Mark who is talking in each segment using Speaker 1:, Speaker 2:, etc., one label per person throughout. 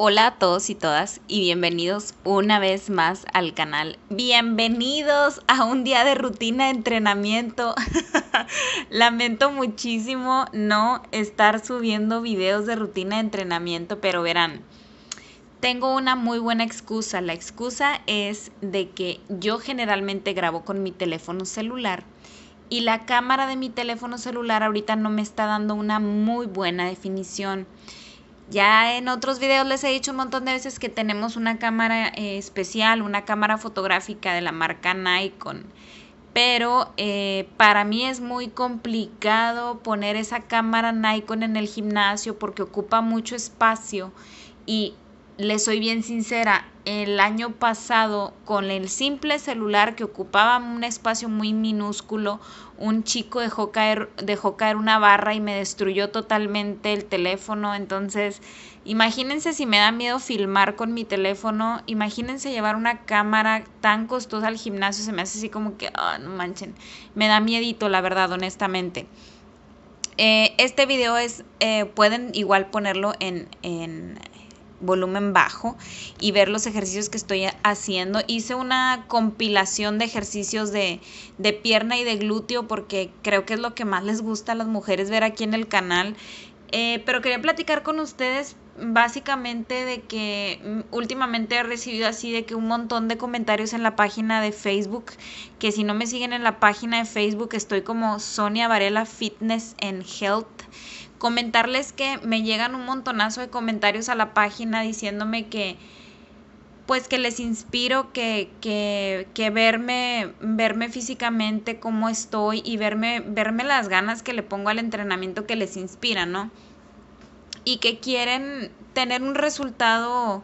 Speaker 1: Hola a todos y todas y bienvenidos una vez más al canal. Bienvenidos a un día de rutina de entrenamiento. Lamento muchísimo no estar subiendo videos de rutina de entrenamiento, pero verán, tengo una muy buena excusa. La excusa es de que yo generalmente grabo con mi teléfono celular y la cámara de mi teléfono celular ahorita no me está dando una muy buena definición. Ya en otros videos les he dicho un montón de veces que tenemos una cámara eh, especial, una cámara fotográfica de la marca Nikon. Pero eh, para mí es muy complicado poner esa cámara Nikon en el gimnasio porque ocupa mucho espacio y les soy bien sincera, el año pasado con el simple celular que ocupaba un espacio muy minúsculo, un chico dejó caer, dejó caer una barra y me destruyó totalmente el teléfono. Entonces, imagínense si me da miedo filmar con mi teléfono, imagínense llevar una cámara tan costosa al gimnasio, se me hace así como que, ¡Ah, no manchen, me da miedito, la verdad, honestamente. Eh, este video es, eh, pueden igual ponerlo en, en volumen bajo y ver los ejercicios que estoy haciendo. Hice una compilación de ejercicios de, de, pierna y de glúteo porque creo que es lo que más les gusta a las mujeres ver aquí en el canal. Eh, pero quería platicar con ustedes básicamente de que mm, últimamente he recibido así de que un montón de comentarios en la página de Facebook, que si no me siguen en la página de Facebook estoy como Sonia Varela Fitness and Health comentarles que me llegan un montonazo de comentarios a la página diciéndome que pues que les inspiro que, que, que verme, verme físicamente cómo estoy y verme, verme las ganas que le pongo al entrenamiento que les inspira, ¿no? Y que quieren tener un resultado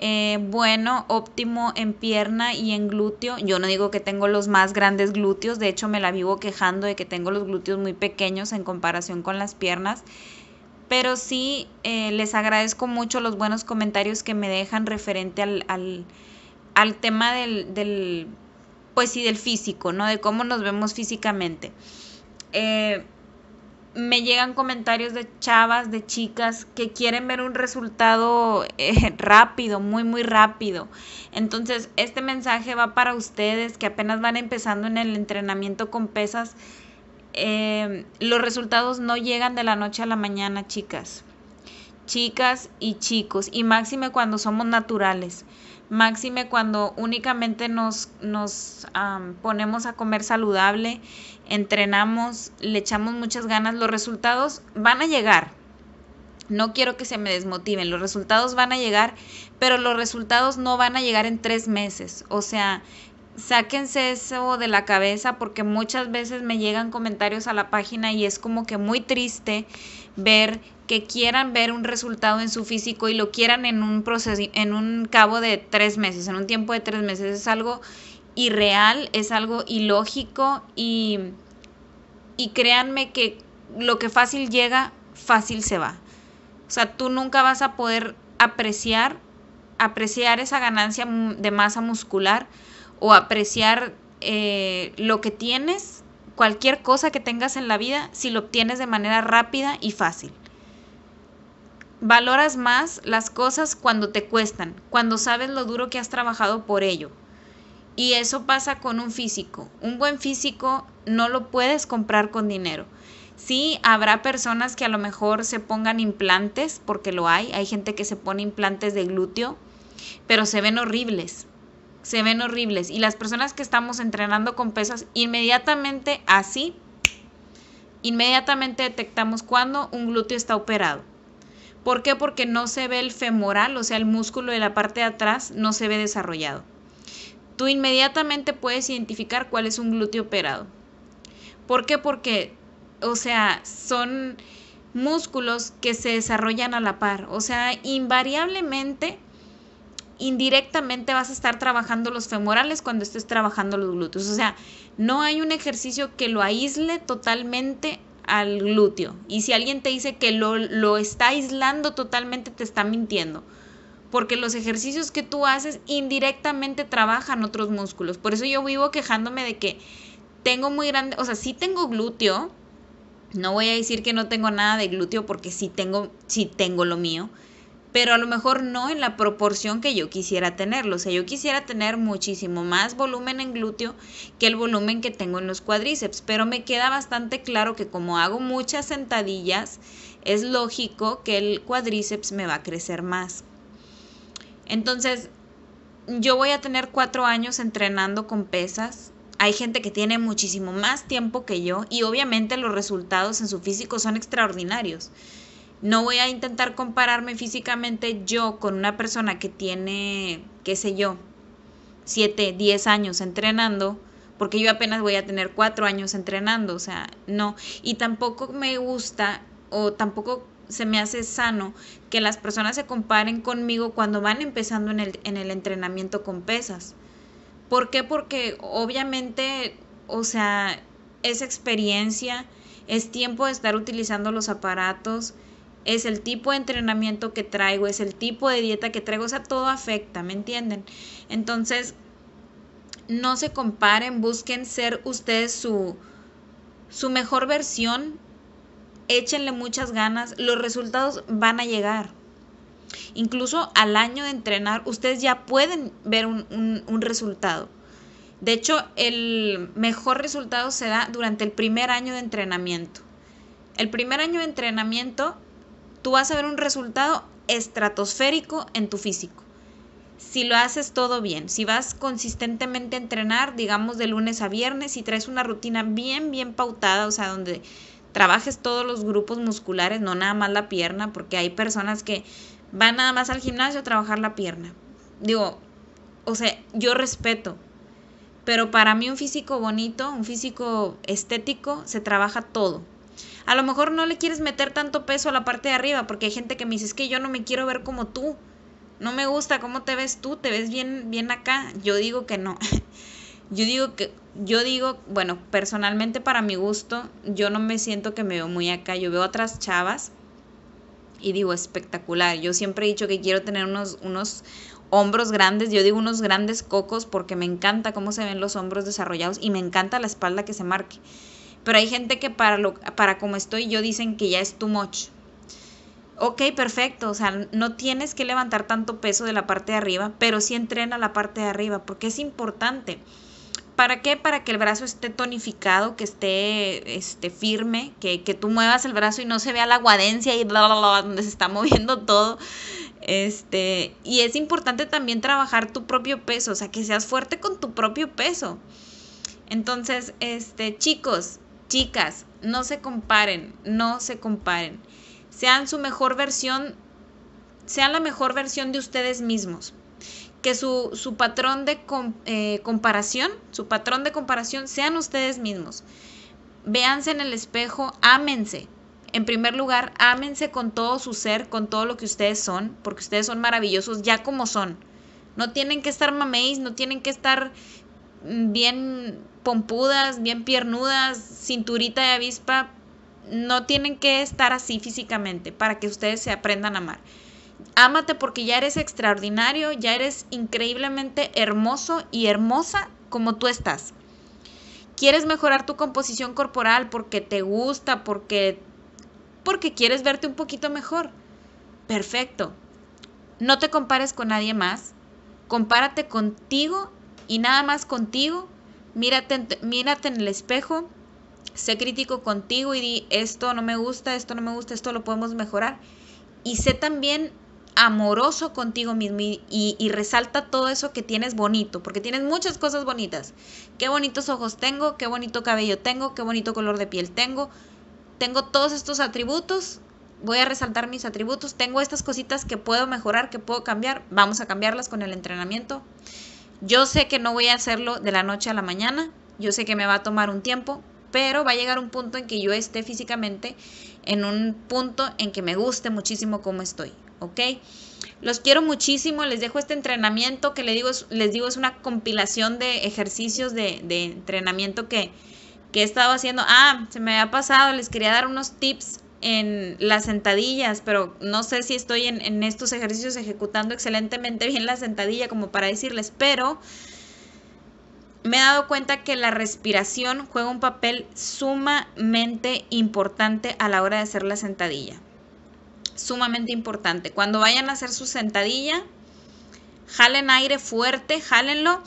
Speaker 1: eh, bueno, óptimo en pierna y en glúteo. Yo no digo que tengo los más grandes glúteos, de hecho me la vivo quejando de que tengo los glúteos muy pequeños en comparación con las piernas. Pero sí eh, les agradezco mucho los buenos comentarios que me dejan referente al, al, tema del, del, pues sí, del físico, ¿no? De cómo nos vemos físicamente. Eh, me llegan comentarios de chavas, de chicas que quieren ver un resultado eh, rápido, muy, muy rápido. Entonces, este mensaje va para ustedes que apenas van empezando en el entrenamiento con pesas. Em, los resultados no llegan de la noche a la mañana, chicas. Chicas y chicos, y máxime cuando somos naturales máxime cuando únicamente nos, nos ponemos a comer saludable, entrenamos, le echamos muchas ganas, los resultados van a llegar. No quiero que se me desmotiven, los resultados van a llegar, pero los resultados no van a llegar en tres meses. O sea, sáquense eso de la cabeza porque muchas veces me llegan comentarios a la página y es como que muy triste ver que quieran ver un resultado en su físico y lo quieran en un proceso, en un cabo de tres meses, en un tiempo de tres meses, es algo irreal, es algo ilógico y, y créanme que lo que fácil llega, fácil se va. O sea, tú nunca vas a poder apreciar, apreciar esa ganancia de masa muscular o apreciar eh, lo que tienes, cualquier cosa que tengas en la vida, si lo obtienes de manera rápida y fácil. Valoras más las cosas cuando te cuestan, cuando sabes lo duro que has trabajado por ello. Y eso pasa con un físico. Un buen físico no lo puedes comprar con dinero. Sí, habrá personas que a lo mejor se pongan implantes, porque lo hay. Hay gente que se pone implantes de glúteo, pero se ven horribles. Se ven horribles. Y las personas que estamos entrenando con pesas, inmediatamente así, inmediatamente detectamos cuando un glúteo está operado. ¿Por qué? Porque no se ve el femoral, o sea, el músculo de la parte de atrás no se ve desarrollado. Tú inmediatamente puedes identificar cuál es un glúteo operado. ¿Por qué? Porque, o sea, son músculos que se desarrollan a la par. O sea, invariablemente, indirectamente vas a estar trabajando los femorales cuando estés trabajando los glúteos. O sea, no hay un ejercicio que lo aísle totalmente al glúteo. Y si alguien te dice que lo, está aislando totalmente, te está mintiendo porque los ejercicios que tú haces indirectamente trabajan otros músculos. Por eso yo vivo quejándome de que tengo muy grande, o sea, sí tengo glúteo, no voy a decir que no tengo nada de glúteo porque sí tengo, sí tengo lo mío, pero a lo mejor no en la proporción que yo quisiera tenerlo. O sea, yo quisiera tener muchísimo más volumen en glúteo que el volumen que tengo en los cuadríceps, pero me queda bastante claro que como hago muchas sentadillas, es lógico que el cuadríceps me va a crecer más. Entonces, yo voy a tener cuatro años entrenando con pesas. Hay gente que tiene muchísimo más tiempo que yo y obviamente los resultados en su físico son extraordinarios no voy a intentar compararme físicamente yo con una persona que tiene, qué sé yo, siete, diez años entrenando, porque yo apenas voy a tener cuatro años entrenando, o sea, no. Y tampoco me gusta o tampoco se me hace sano que las personas se comparen conmigo cuando van empezando en el, en el entrenamiento con pesas. ¿Por qué? Porque obviamente, o sea, es experiencia, es tiempo de estar utilizando los aparatos, es el tipo de entrenamiento que traigo, es el tipo de dieta que traigo, o sea, todo afecta, ¿me entienden? Entonces, no se comparen, busquen ser ustedes su, su mejor versión, échenle muchas ganas, los resultados van a llegar. Incluso al año de entrenar, ustedes ya pueden ver un, un resultado. De hecho, el mejor resultado se da durante el primer año de entrenamiento. El primer año de entrenamiento tú vas a ver un resultado estratosférico en tu físico. Si lo haces todo bien, si vas consistentemente a entrenar, digamos de lunes a viernes, y traes una rutina bien, bien pautada, o sea, donde trabajes todos los grupos musculares, no nada más la pierna, porque hay personas que van nada más al gimnasio a trabajar la pierna. Digo, o sea, yo respeto, pero para mí un físico bonito, un físico estético, se trabaja todo a lo mejor no le quieres meter tanto peso a la parte de arriba, porque hay gente que me dice, es que yo no me quiero ver como tú. No me gusta cómo te ves tú, te ves bien, bien acá. Yo digo que no. yo digo que, yo digo, bueno, personalmente para mi gusto, yo no me siento que me veo muy acá. Yo veo otras chavas y digo, espectacular. Yo siempre he dicho que quiero tener unos, unos hombros grandes, yo digo unos grandes cocos porque me encanta cómo se ven los hombros desarrollados y me encanta la espalda que se marque. Pero hay gente que para, lo, para como estoy yo dicen que ya es too much. Ok, perfecto, o sea, no tienes que levantar tanto peso de la parte de arriba, pero sí entrena la parte de arriba, porque es importante. ¿Para qué? Para que el brazo esté tonificado, que esté este, firme, que, que, tú muevas el brazo y no se vea la guadencia y bla, bla, bla, donde se está moviendo todo. Este, y es importante también trabajar tu propio peso, o sea, que seas fuerte con tu propio peso. Entonces, este, chicos, Chicas, no se comparen, no se comparen. Sean su mejor versión, sean la mejor versión de ustedes mismos. Que su, patrón de eh, comparación, su patrón de comparación sean ustedes mismos. Véanse en el espejo, ámense. En primer lugar, ámense con todo su ser, con todo lo que ustedes son, porque ustedes son maravillosos ya como son. No tienen que estar mameis, no tienen que estar bien pompudas, bien piernudas, cinturita de avispa, no tienen que estar así físicamente para que ustedes se aprendan a amar. Ámate porque ya eres extraordinario, ya eres increíblemente hermoso y hermosa como tú estás. Quieres mejorar tu composición corporal porque te gusta, porque porque quieres verte un poquito mejor. Perfecto. No te compares con nadie más. Compárate contigo y nada más contigo. Mírate, mírate en el espejo, sé crítico contigo y di, esto no me gusta, esto no me gusta, esto lo podemos mejorar. Y sé también amoroso contigo mismo y, y, resalta todo eso que tienes bonito, porque tienes muchas cosas bonitas. Qué bonitos ojos tengo, qué bonito cabello tengo, qué bonito color de piel tengo. Tengo todos estos atributos, voy a resaltar mis atributos, tengo estas cositas que puedo mejorar, que puedo cambiar, vamos a cambiarlas con el entrenamiento. Yo sé que no voy a hacerlo de la noche a la mañana, yo sé que me va a tomar un tiempo, pero va a llegar un punto en que yo esté físicamente en un punto en que me guste muchísimo cómo estoy, ¿ok? Los quiero muchísimo, les dejo este entrenamiento que les digo, es una compilación de ejercicios de, entrenamiento que, que he estado haciendo. Ah, se me había pasado, les quería dar unos tips en las sentadillas, pero no sé si estoy en, estos ejercicios ejecutando excelentemente bien la sentadilla como para decirles, pero me he dado cuenta que la respiración juega un papel sumamente importante a la hora de hacer la sentadilla. Sumamente importante. Cuando vayan a hacer su sentadilla, jalen aire fuerte, jálenlo,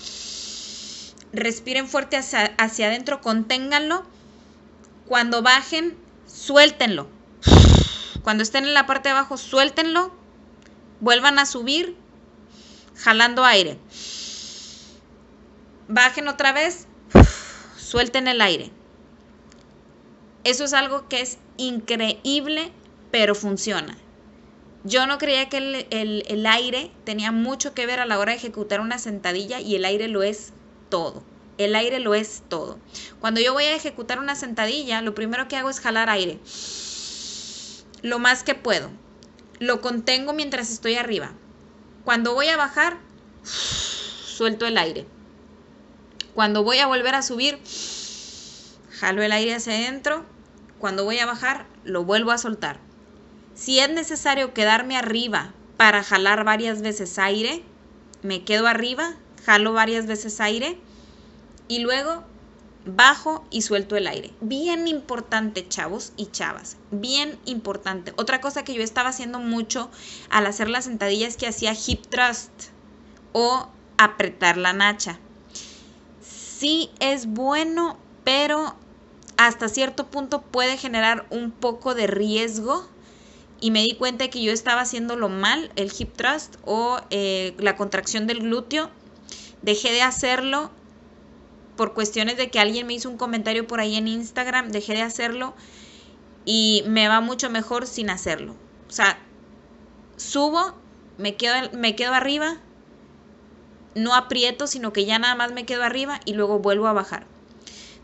Speaker 1: respiren fuerte hacia adentro, conténganlo. Cuando bajen, suéltenlo cuando estén en la parte de abajo, suéltenlo, vuelvan a subir, jalando aire. Bajen otra vez, suelten el aire. Eso es algo que es increíble, pero funciona. Yo no creía que el, aire tenía mucho que ver a la hora de ejecutar una sentadilla y el aire lo es todo. El aire lo es todo. Cuando yo voy a ejecutar una sentadilla, lo primero que hago es jalar aire lo más que puedo. Lo contengo mientras estoy arriba. Cuando voy a bajar, suelto el aire. Cuando voy a volver a subir, jalo el aire hacia adentro. Cuando voy a bajar, lo vuelvo a soltar. Si es necesario quedarme arriba para jalar varias veces aire, me quedo arriba, jalo varias veces aire y luego bajo y suelto el aire. Bien importante, chavos y chavas. Bien importante. Otra cosa que yo estaba haciendo mucho al hacer la sentadilla es que hacía hip thrust o apretar la nacha. Sí es bueno, pero hasta cierto punto puede generar un poco de riesgo. Y me di cuenta de que yo estaba haciéndolo mal, el hip thrust o eh, la contracción del glúteo. Dejé de hacerlo por cuestiones de que alguien me hizo un comentario por ahí en Instagram, dejé de hacerlo y me va mucho mejor sin hacerlo. O sea, subo, me quedo, me quedo arriba, no aprieto, sino que ya nada más me quedo arriba y luego vuelvo a bajar.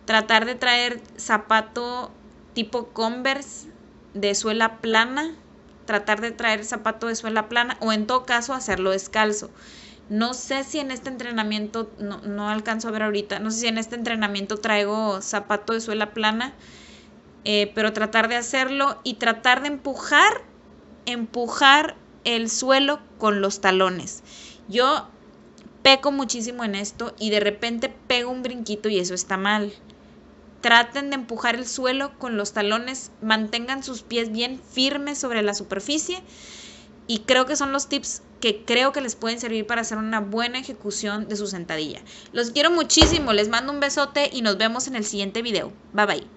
Speaker 1: Tratar de traer zapato tipo Converse de suela plana, tratar de traer zapato de suela plana o en todo caso hacerlo descalzo. No sé si en este entrenamiento, no, alcanzo a ver ahorita, no sé si en este entrenamiento traigo zapato de suela plana, eh, pero tratar de hacerlo y tratar de empujar, empujar el suelo con los talones. Yo peco muchísimo en esto y de repente pego un brinquito y eso está mal. Traten de empujar el suelo con los talones, mantengan sus pies bien firmes sobre la superficie y creo que son los tips que creo que les pueden servir para hacer una buena ejecución de su sentadilla. Los quiero muchísimo, les mando un besote y nos vemos en el siguiente video. Bye bye.